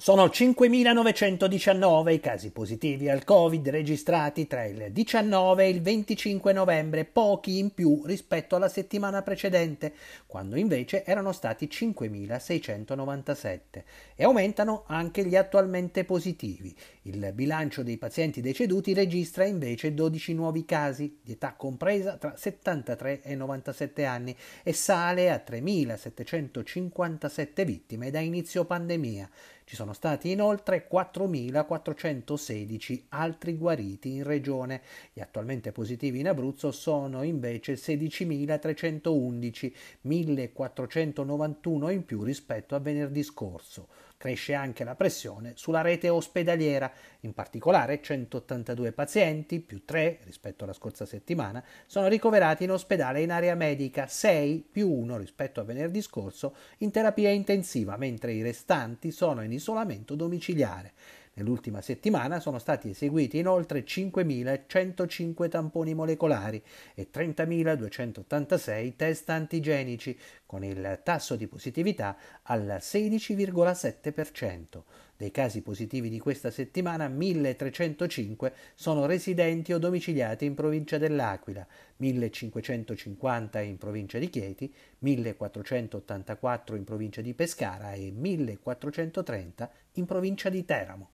Sono 5.919 i casi positivi al Covid registrati tra il 19 e il 25 novembre, pochi in più rispetto alla settimana precedente, quando invece erano stati 5.697. E aumentano anche gli attualmente positivi. Il bilancio dei pazienti deceduti registra invece 12 nuovi casi, di età compresa tra 73 e 97 anni, e sale a 3.757 vittime da inizio pandemia. Ci sono stati inoltre 4.416 altri guariti in regione. Gli attualmente positivi in Abruzzo sono invece 16.311, 1.491 in più rispetto a venerdì scorso. Cresce anche la pressione sulla rete ospedaliera, in particolare 182 pazienti, più 3 rispetto alla scorsa settimana, sono ricoverati in ospedale in area medica, 6 più 1 rispetto a venerdì scorso in terapia intensiva, mentre i restanti sono in isolamento domiciliare Nell'ultima settimana sono stati eseguiti inoltre 5.105 tamponi molecolari e 30.286 test antigenici, con il tasso di positività al 16,7%. Dei casi positivi di questa settimana 1305 sono residenti o domiciliati in provincia dell'Aquila, 1550 in provincia di Chieti, 1484 in provincia di Pescara e 1430 in provincia di Teramo.